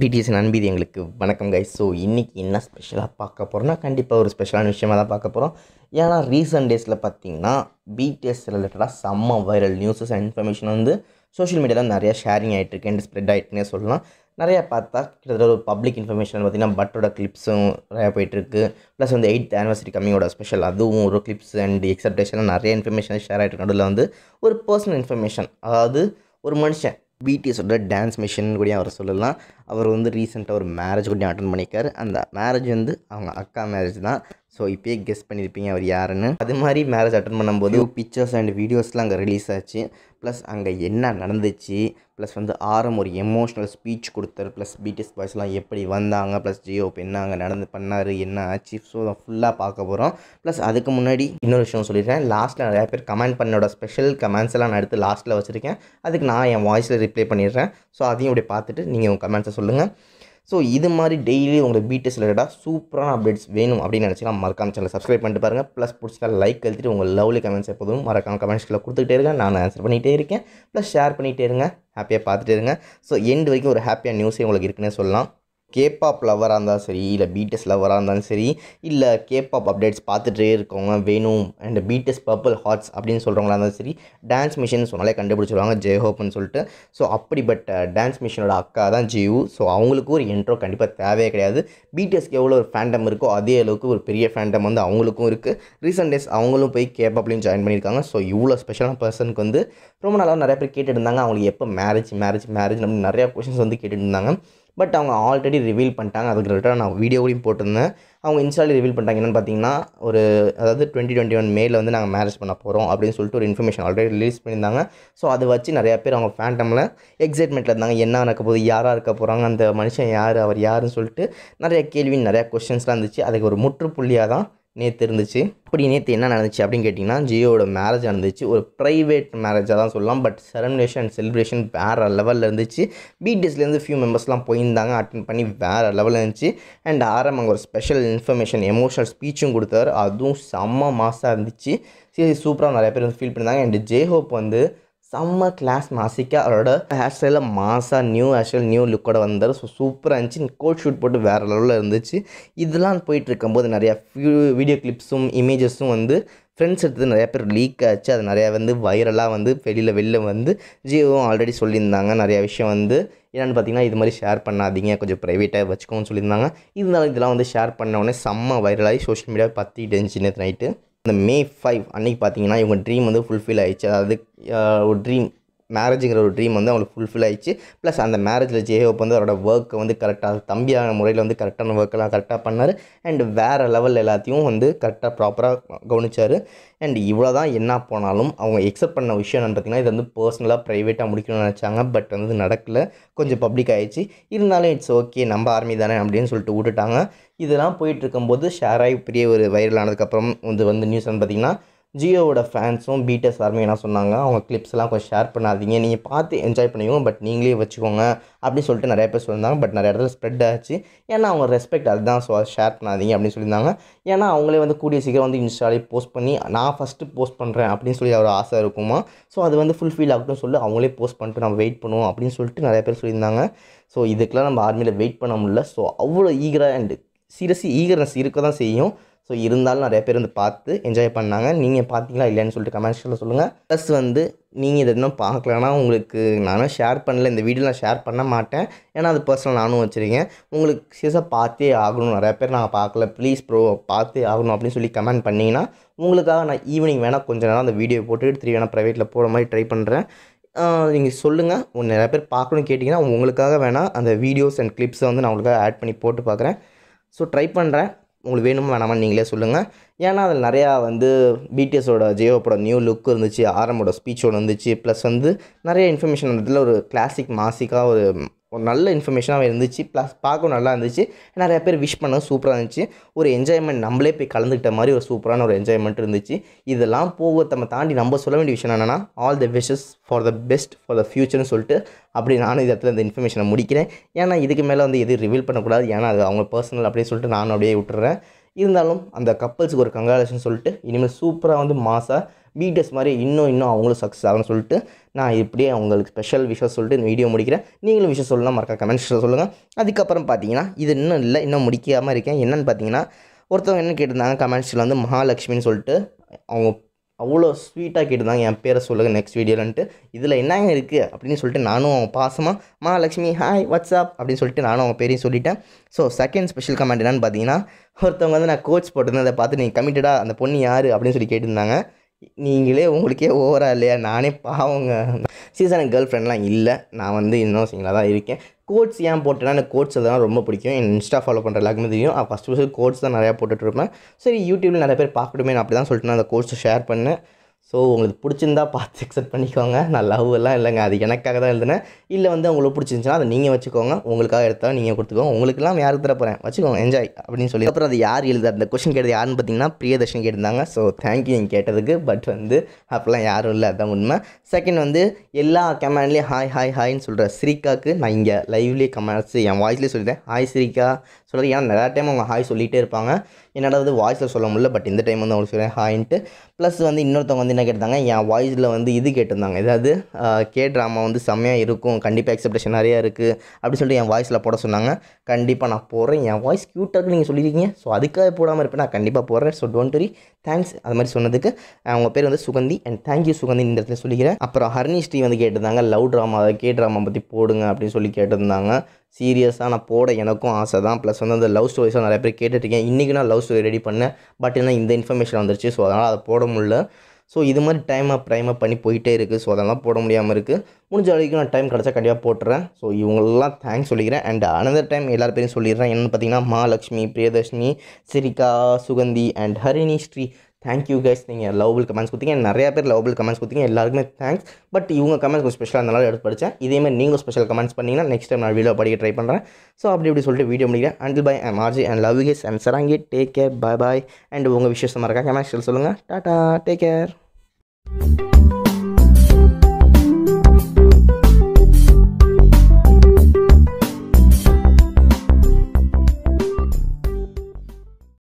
BDS அன்பீது எங்களுக்கு வணக்கம் guys so இன்றைக்கி என்ன ஸ்பெஷலாக பார்க்க போகிறோன்னா கண்டிப்பாக ஒரு ஸ்பெஷலான விஷயமாக தான் பார்க்க போகிறோம் ஏன்னா ரீசன்ட் டேஸில் பார்த்தீங்கன்னா பிடிஎஸ் ரிலேட்டடாக செம்ம வைரல் நியூஸஸ் அண்ட் இன்ஃபர்மேஷன் வந்து சோஷியல் மீடியாவில் நிறையா ஷேரிங் ஆகிட்டு அண்ட் ஸ்ப்ரெட் ஆகிட்டுனே சொல்லலாம் நிறையா பார்த்தா கிட்டத்தட்ட ஒரு பப்ளிக் இன்ஃபர்மேஷன் பார்த்திங்கன்னா பட்டோட கிளிப்ஸும் நிறையா போயிட்டுருக்கு ப்ளஸ் வந்து எயித் ஆனிவர்சரி கம்மியோட ஸ்பெஷல் அதுவும் ஒரு கிளிப்ஸ் அண்ட் எக்ஸப்டேஷனாக நிறைய இன்ஃபர்மேஷன் ஷேர் ஆகிட்டு நடுவில் வந்து ஒரு பர்சனல் இன்ஃபர்மேஷன் அதாவது ஒரு மனுஷன் பிடிஎஸோட டான்ஸ் மிஷின் கூட அவர் சொல்லலாம் அவர் வந்து ரீசெண்டாக ஒரு மேரேஜ் கூட அட்டன் பண்ணியிருக்காரு அந்த மேரேஜ் வந்து அவங்க அக்கா மேரேஜ் தான் ஸோ இப்போயே கெஸ் பண்ணியிருப்பீங்க அவர் யாருன்னு அது மாதிரி மேரேஜ் அட்டன் பண்ணும்போது பிக்சர்ஸ் அண்ட் வீடியோஸ்லாம் அங்கே ரிலீஸ் ஆச்சு ப்ளஸ் அங்கே என்ன நடந்துச்சு ப்ளஸ் வந்து ஆரம் ஒரு எமோஷ்னல் ஸ்பீச் கொடுத்தார் ப்ளஸ் பிடிஎஸ் பாய்ஸ்லாம் எப்படி வந்தாங்க ப்ளஸ் ஜியோப் என்ன அங்கே நடந்து பண்ணார் என்ன ஆச்சு ஸோ அதை ஃபுல்லாக பார்க்க போகிறோம் ப்ளஸ் அதுக்கு முன்னாடி இன்னொரு விஷயம் சொல்லிடுறேன் லாஸ்ட்டில் நிறையா பேர் கமெண்ட் பண்ணோட ஸ்பெஷல் கமெண்ட்ஸ் எல்லாம் நான் எடுத்து லாஸ்ட்டில் வச்சுருக்கேன் அதுக்கு நான் என் வாய்ஸில் ரிப்ளை பண்ணிடுறேன் ஸோ அதையும் இப்படி பார்த்துட்டு நீங்கள் உங்கள் கமெண்ட்ஸை சொல்லுங்கள் ஸோ இது மாதிரி டெய்லி உங்களுக்கு பீட்டஸ் ரிலேட்டடாக சூப்பரான அப்டேட்ஸ் வேணும் அப்படின்னு நினச்சிக்கலாம் மறக்காம சேனல் சப்ஸ்கிரைப் பண்ணிட்டு பாருங்கள் ப்ளஸ் பிடிச்சிக்கா லைக் கழுத்துட்டு உங்கள் லவ்லி கமெண்ட்ஸ் எப்போதும் மறக்காம கமெண்ட்ஸ்களை கொடுத்துக்கிட்டே இருக்கேன் நான் ஆன்சர் பண்ணிகிட்டே இருக்கேன் ப்ளஸ் ஷேர் பண்ணிகிட்டே இருங்க ஹாப்பியாக பார்த்துட்டே இருங்க ஸோ எண்டு வரைக்கும் ஒரு ஹாப்பியாக நியூஸே உங்களுக்கு இருக்குன்னே சொல்லலாம் கேபாப் லவராக இருந்தாலும் சரி இல்லை பிடிஎஸ் லவராக இருந்தாலும் சரி இல்லை கேபாப் அப்டேட்ஸ் பார்த்துட்டே இருக்கவங்க வேணும் அண்ட் பீட்டஸ் பர்பிள் ஹார்ட்ஸ் அப்படின்னு சொல்கிறவங்களா இருந்தாலும் சரி டான்ஸ் மிஷின் சொன்னாலே கண்டுபிடிச்சிருவாங்க ஜெயஹோப்னு சொல்லிட்டு ஸோ அப்படிப்பட்ட டான்ஸ் மிஷினோட அக்கா தான் ஜெயு ஸோ அவங்களுக்கு ஒரு என்ட்ரோ கண்டிப்பாக தேவையே கிடையாது பிடிஎஸ்க்கு எவ்வளோ ஒரு ஃபேண்டம் இருக்கோ அதே அளவுக்கு ஒரு பெரிய ஃபேண்டம் வந்து அவங்களுக்கும் இருக்குது ரீசன்ட் டேஸ் அவங்களும் போய் கேபாப்லேயும் ஜாயின் பண்ணியிருக்காங்க ஸோ இவ்வளோ ஸ்பெஷலான பர்சனுக்கு வந்து ரொம்ப நல்லா நிறைய பேர் கேட்டுட்டு இருந்தாங்க அவங்களுக்கு எப்போ மேரேஜ் மேரேஜ் மேரேஜ் நம்ம நிறையா கொஷின்ஸ் வந்து கேட்டுட்டு இருந்தாங்க பட் அவங்க ஆல்ரெடி ரிவீல் பண்ணிட்டாங்க அதுக்கு ரிலேட்டாக நான் வீடியோவிலையும் போட்டிருந்தேன் அவங்க இன்ஸ்டாலே ரிவீல் பண்ணிட்டாங்க என்னென்னு பார்த்தீங்கன்னா ஒரு அதாவது டுவெண்ட்டி டுவெண்ட்டி ஒன் மேல வந்து நாங்கள் மேரேஜ் பண்ண போகிறோம் அப்படின்னு சொல்லிட்டு ஒரு இன்ஃபர்மேஷன் ஆல்ரெடி ரிலீஸ் பண்ணியிருந்தாங்க ஸோ அதை வச்சு நிறையா பேர் அவங்க ஃபேண்டமில் எக்ஸைட்மெண்ட்டில் இருந்தாங்க என்ன நடக்க போகுது யாராக இருக்க போகிறாங்க அந்த மனுஷன் யார் அவர் யாருன்னு சொல்லிட்டு நிறைய கேள்வி நிறையா கொஷின்ஸ்லாம் இருந்துச்சு அதுக்கு ஒரு முற்றுப்புள்ளியாக தான் நேற்று இருந்துச்சு அப்படி நேற்று என்ன நடந்துச்சு அப்படின்னு கேட்டிங்கன்னா ஜியோட மேரேஜ் நடந்துச்சு ஒரு ப்ரைவேட் மேரேஜாக தான் சொல்லலாம் பட் செரமினேஷன் அண்ட் செலிப்ரேஷன் வேறு லெவலில் இருந்துச்சு பிடிஎஸ்லேருந்து ஃபியூ மெம்பர்ஸ்லாம் போயிருந்தாங்க அட்டன் பண்ணி வேறு லெவலில் இருந்துச்சு அண்ட் ஆரம் அங்கே ஒரு ஸ்பெஷல் இன்ஃபர்மேஷன் எமோஷனல் ஸ்பீச்சும் கொடுத்தாரு அதுவும் செம்ம மாசாக இருந்துச்சு சரி சூப்பராக நிறைய பேர் வந்து ஃபீல் பண்ணியிருந்தாங்க அண்ட் ஜே ஹோப் வந்து செம்ம கிளாஸ் மாசிக்காக அவரோட ஹேர் ஸ்டைலில் மாசாக நியூ ஹேர் ஸ்டைல் நியூ லுக்கோட வந்தார் ஸோ சூப்பராக இருந்துச்சு கோட் ஷூட் போட்டு வேறு லெவலில் இருந்துச்சு இதெல்லாம் போயிட்டு இருக்கும்போது நிறையா வீடியோ கிளிப்ஸும் இமேஜஸும் வந்து ஃப்ரெண்ட்ஸ் எடுத்து நிறையா பேர் லீக் ஆச்சு அது நிறையா வந்து வைரலாக வந்து வெளியில் வெளில வந்து ஜியோவும் ஆல்ரெடி சொல்லியிருந்தாங்க நிறையா விஷயம் வந்து என்னென்னு பார்த்தீங்கன்னா இது மாதிரி ஷேர் பண்ணாதீங்க கொஞ்சம் ப்ரைவேட்டாக வச்சுக்கோன்னு சொல்லியிருந்தாங்க இருந்தாலும் இதெல்லாம் வந்து ஷேர் பண்ண உடனே செம்ம வைரலாகி சோஷியல் மீடியாவை பற்றி இருந்துச்சு நேற்று நைட்டு இந்த மே ஃபைவ் அன்றைக்கி பார்த்தீங்கன்னா இவங்க ட்ரீம் வந்து ஃபுல்ஃபில் ஆயிடுச்சு அதாவது ஒரு ட்ரீம் மேரேஜுங்கிற ஒரு ட்ரீம் வந்து அவங்களுக்கு ஃபுல்ஃபில் ஆயிடுச்சு ப்ளஸ் அந்த மேரேஜில் ஜேஹோப் வந்து அவரோட ஒர்க்கை வந்து கரெக்டாக தம்பியான முறையில் வந்து கரெக்டான ஒர்க்கெல்லாம் கரெக்டாக பண்ணார் அண்ட் வேறு லெவலில் எல்லாத்தையும் வந்து கரெக்டாக ப்ராப்பராக கவனித்தார் அண்ட் இவ்வளோ தான் என்ன போனாலும் அவங்க எக்ஸப்ட் பண்ண விஷயம் பார்த்தீங்கன்னா இது வந்து பர்சனலாக ப்ரைவேட்டாக முடிக்கணும்னு நினச்சாங்க பட் வந்து நடக்கலை கொஞ்சம் பப்ளிக் ஆகிடுச்சு இருந்தாலும் இட்ஸ் ஓகே நம்ம ஆர்மி தானே அப்படின்னு சொல்லிட்டு விட்டுட்டாங்க இதெல்லாம் போயிட்டு இருக்கும்போது ஆகி பெரிய ஒரு வைரல் ஆனதுக்கப்புறம் வந்து வந்து நியூஸ் வந்து பார்த்திங்கன்னா ஜியோவோட ஃபேன்ஸும் பிடிஎஸ் யாருமே என்ன சொன்னாங்க அவங்க கிளிப்ஸ்லாம் கொஞ்சம் ஷேர் பண்ணாதீங்க நீங்கள் பார்த்து என்ஜாய் பண்ணுவீங்க பட் நீங்களே வச்சுக்கோங்க அப்படின்னு சொல்லிட்டு நிறைய பேர் சொல்லியிருந்தாங்க பட் நிறைய இடத்துல ஸ்ப்ரெட் ஆச்சு ஏன்னா அவங்க ரெஸ்பெக்ட் அதுதான் ஸோ ஷேர் பண்ணாதீங்க அப்படின்னு சொல்லியிருந்தாங்க ஏன்னா அவங்களே வந்து கூடிய சீக்கிரம் வந்து இன்ஸ்டாலே போஸ்ட் பண்ணி நான் ஃபஸ்ட்டு போஸ்ட் பண்ணுறேன் அப்படின்னு சொல்லி ஒரு ஆசை இருக்குமா ஸோ அது வந்து ஃபுல்ஃபில் ஆகட்டும் சொல்லி அவங்களே போஸ்ட் பண்ணிட்டு நம்ம வெயிட் பண்ணுவோம் அப்படின்னு சொல்லிட்டு நிறைய பேர் சொல்லியிருந்தாங்க ஸோ இதுக்கெலாம் நம்ம ஆர்மியில் வெயிட் பண்ண முடியல ஸோ அவ்வளோ ஈகராக அண்டு சீரியஸி ஈகர்னஸ் இருக்க தான் செய்யும் ஸோ இருந்தாலும் நிறைய பேர் வந்து பார்த்து என்ஜாய் பண்ணாங்க நீங்கள் பார்த்தீங்களா இல்லைன்னு சொல்லிட்டு கமெண்ட்ஸில் சொல்லுங்கள் ப்ளஸ் வந்து நீங்கள் இதை இன்னும் பார்க்கலன்னா உங்களுக்கு நானும் ஷேர் பண்ணல இந்த வீடியோ நான் ஷேர் பண்ண மாட்டேன் ஏன்னா அது பர்சனல் நானும் வச்சுருக்கேன் உங்களுக்கு சீசாக பார்த்தே ஆகணும் நிறையா பேர் நான் பார்க்கல ப்ளீஸ் ப்ரோ பார்த்தே ஆகணும் அப்படின்னு சொல்லி கமெண்ட் பண்ணிங்கன்னா உங்களுக்காக நான் ஈவினிங் வேணால் கொஞ்சம் நேரம் அந்த வீடியோ போட்டுட்டு திரும்பி வேணால் ப்ரைவேட்டில் போகிற மாதிரி ட்ரை பண்ணுறேன் நீங்கள் சொல்லுங்கள் நிறைய நிறையா பேர் பார்க்கணும்னு கேட்டிங்கன்னா உங்களுக்காக வேணால் அந்த வீடியோஸ் அண்ட் கிளிப்ஸை வந்து நான் உங்களுக்காக ஆட் பண்ணி போட்டு பார்க்குறேன் ஸோ ட்ரை பண்ணுறேன் உங்களுக்கு வேணுமா வேணாமான்னு நீங்களே சொல்லுங்கள் ஏன்னா அதில் நிறையா வந்து பிடிஎஸோட ஜியோப்போட நியூ லுக் இருந்துச்சு ஆரம்போட ஒன்று இருந்துச்சு ப்ளஸ் வந்து நிறைய இன்ஃபர்மேஷன் அந்த இடத்துல ஒரு கிளாசிக் மாசிக்காக ஒரு ஒரு நல்ல இன்ஃபர்மேஷனாக இருந்துச்சு ப்ளஸ் பார்க்கவும் நல்லா இருந்துச்சு நிறையா பேர் விஷ் பண்ண சூப்பராக இருந்துச்சு ஒரு என்ஜாய்மெண்ட் நம்மளே போய் கலந்துக்கிட்ட மாதிரி ஒரு சூப்பரான ஒரு என்ஜாய்மெண்ட் இருந்துச்சு இதெல்லாம் போக நம்ம தாண்டி நம்ம சொல்ல வேண்டிய விஷயம் என்னென்னா all the wishes for the best for the ஃப்யூச்சர்னு சொல்லிட்டு அப்படி நானும் இது இடத்துல இந்த இன்ஃபர்மேஷனை முடிக்கிறேன் ஏன்னா இதுக்கு மேலே வந்து எதுவும் ரிவீல் பண்ணக்கூடாது ஏன்னா அது அவங்க பர்சனல் அப்படியே சொல்லிட்டு நானும் அப்படியே விட்டுறேன் இருந்தாலும் அந்த கப்பல்ஸுக்கு ஒரு கங்காலேஷன் சொல்லிட்டு இனிமேல் சூப்பராக வந்து மாசாக பீட்டர்ஸ் மாதிரி இன்னும் இன்னும் அவங்களும் சக்ஸஸ் ஆகணும்னு சொல்லிட்டு நான் இப்படியே அவங்களுக்கு ஸ்பெஷல் விஷயம் சொல்லிட்டு இந்த வீடியோ முடிக்கிறேன் நீங்களும் விஷயம் சொல்லலாம் மறக்க கமெண்ட்ஸில் சொல்லுங்கள் அதுக்கப்புறம் பார்த்தீங்கன்னா இது இன்னும் இல்லை இன்னும் முடிக்காமல் இருக்கேன் என்னென்னு பார்த்தீங்கன்னா ஒருத்தவங்க என்ன கேட்டிருந்தாங்க கமெண்ட்ஸில் வந்து மகாலட்சுமின்னு சொல்லிட்டு அவங்க அவ்வளோ ஸ்வீட்டாக கேட்டிருந்தாங்க என் பேரை சொல்லுங்கள் நெக்ஸ்ட் வீடியோலன்ட்டு இதில் என்னங்க இருக்குது அப்படின்னு சொல்லிட்டு நானும் அவங்க பாசமாக மகாலட்சுமி ஹாய் வாட்ஸ்அப் அப்படின்னு சொல்லிட்டு நானும் அவங்க பேரையும் சொல்லிட்டேன் ஸோ செகண்ட் ஸ்பெஷல் கமெண்ட் என்னென்னு பார்த்தீங்கன்னா ஒருத்தவங்க வந்து நான் கோச் போட்டிருந்தேன் அதை பார்த்து நீங்கள் கமிட்டடாக அந்த பொண்ணு யார் அப்படின்னு சொல்லி கேட்டிருந்தாங்க நீங்களே உங்களுக்கே ஓவராக இல்லையா நானே பாவங்க சீசன் கேர்ள் ஃப்ரெண்ட்லாம் இல்லை நான் வந்து இன்னும் சிங்கிளாக தான் இருக்கேன் கோட்ஸ் ஏன் போட்டேன்னா எனக்கு கோட்ஸ் அதெல்லாம் ரொம்ப பிடிக்கும் என் இன்ஸ்டா ஃபாலோ பண்ணுற எல்லாருக்குமே தெரியும் ஃபஸ்ட்டு ஃபஸ்ட்டு கோட்ஸ் தான் நிறையா போட்டுட்ருப்பேன் சரி யூடியூப்பில் நிறைய பேர் பார்க்கட்டுமே நான் அப்படி தான் சொல்லிட்டு நான் அந்த கோட்ஸை ஷேர் பண்ணேன் ஸோ உங்களுக்கு பிடிச்சிருந்தா பார்த்து அக்செப்ட் பண்ணிக்கோங்க நான் லவ் எல்லாம் இல்லைங்க அது எனக்காக தான் எழுதுனேன் இல்லை வந்து உங்களுக்கு பிடிச்சிருந்துச்சுன்னா அதை நீங்கள் வச்சுக்கோங்க உங்களுக்காக எடுத்தால் நீங்கள் கொடுத்துக்கோங்க உங்களுக்குலாம் யாருக்கு தர போகிறேன் வச்சுக்கோங்க என்ஜாய் அப்படின்னு சொல்லி அப்புறம் அது யார் எழுத அந்த கொஷின் கேட்டது யாருன்னு பார்த்தீங்கன்னா பிரியதர்ஷன் கேட்டிருந்தாங்க ஸோ தேங்க்யூ நீங்கள் கேட்டதுக்கு பட் வந்து அப்போலாம் யாரும் இல்லை அதுதான் உண்மை செகண்ட் வந்து எல்லா கமெண்ட்லேயும் ஹாய் ஹாய் ஹாய்ன்னு சொல்கிற ஸ்ரீகாக்கு நான் இங்கே லைவ்லேயே கமெண்ட்ஸ் என் வாய்ஸ்லேயே சொல்லிட்டேன் ஹாய் ஸ்ரீகா சொல்கிறது ஏன்னா நிறையா டைம் அவங்க ஹாய் சொல்லிகிட்டே இருப்பாங்க என்னடா வந்து வாய்ஸில் சொல்ல முடியல பட் இந்த டைம் வந்து அவங்களுக்கு சொல்கிறேன் ஹாயின்ட்டு ப்ளஸ் வந்து இன்னொருத்தவங்க வந்து என்ன கேட்டாங்க என் வாய்ஸில் வந்து இது கேட்டிருந்தாங்க ஏதாவது கே ட்ராமா வந்து செம்மையாக இருக்கும் கண்டிப்பாக எக்ஸப்டேஷன் நிறையா இருக்குது அப்படின்னு சொல்லிட்டு என் வாய்ஸில் போட சொன்னாங்க கண்டிப்பாக நான் போடுறேன் என் வாய்ஸ் க்யூட்டாக இருக்குன்னு நீங்கள் சொல்லியிருக்கீங்க ஸோ அதுக்காக போடாமல் இருப்பேன் நான் கண்டிப்பாக போடுறேன் ஸோ டோன்ட் வரி தேங்க்ஸ் அது மாதிரி சொன்னதுக்கு அவங்க பேர் வந்து சுகந்தி அண்ட் தேங்க்யூ சுகந்தி இந்த இடத்துல சொல்லிக்கிறேன் அப்புறம் ஹர்னி ஸ்ரீ வந்து கேட்டிருந்தாங்க லவ் ட்ராமா கே ட்ராமா பற்றி போடுங்க அப்படின்னு சொல்லி கேட்டிருந்தாங்க சீரியஸாக நான் போட எனக்கும் ஆசை தான் ப்ளஸ் வந்து அந்த லவ் ஸ்டோரிஸும் நிறைய பேர் கேட்டுட்ருக்கேன் இன்றைக்கி நான் லவ் ஸ்டோரி ரெடி பண்ணேன் பட் என்ன இந்த இன்ஃபர்மேஷன் வந்துருச்சு ஸோ அதனால் அதை போட முடியல ஸோ இது மாதிரி டைம் அப் அப் பண்ணி போயிட்டே இருக்குது ஸோ அதெல்லாம் போட முடியாமல் இருக்குது முடிஞ்ச வரைக்கும் நான் டைம் கிடச்சா கண்டிப்பாக போட்டுறேன் ஸோ இவங்களெல்லாம் தேங்க்ஸ் சொல்லிக்கிறேன் அண்ட் அனதர் டைம் எல்லா பேரும் சொல்லிடுறேன் என்னென்னு பார்த்தீங்கன்னா Mahalakshmi Priyadarshini Sirika Suganthi and Harini Sri thank you guys நீங்கள் லவ்பிள் கமெண்ட்ஸ் கொடுத்தீங்க நிறையா பேர் லவ்பிள் கமெண்ட்ஸ் கொடுத்தீங்க எல்லாருக்குமே தேங்க்ஸ் பட் இவங்க கமெண்ட்ஸ் கொஞ்சம் ஸ்பெஷலாக இருந்தாலும் எடுத்து படித்தேன் இதேமாதிரி நீங்கள் ஸ்பெஷல் கமெண்ட்ஸ் பண்ணிங்கன்னா நெக்ஸ்ட் டைம் நான் வீடியோ படிக்க ட்ரை பண்ணுறேன் ஸோ அப்படி இப்படி சொல்லிட்டு வீடியோ முடிக்கிறேன் அண்ட் பை ஐம் ஆர்ஜி அண்ட் லவ் கேஸ் அண்ட் சராங்கி take care bye bye and உங்கள் விஷயமாக இருக்கா கமெண்ட்ஸ் சொல்லுங்கள் டாட்டா டேக் கேர்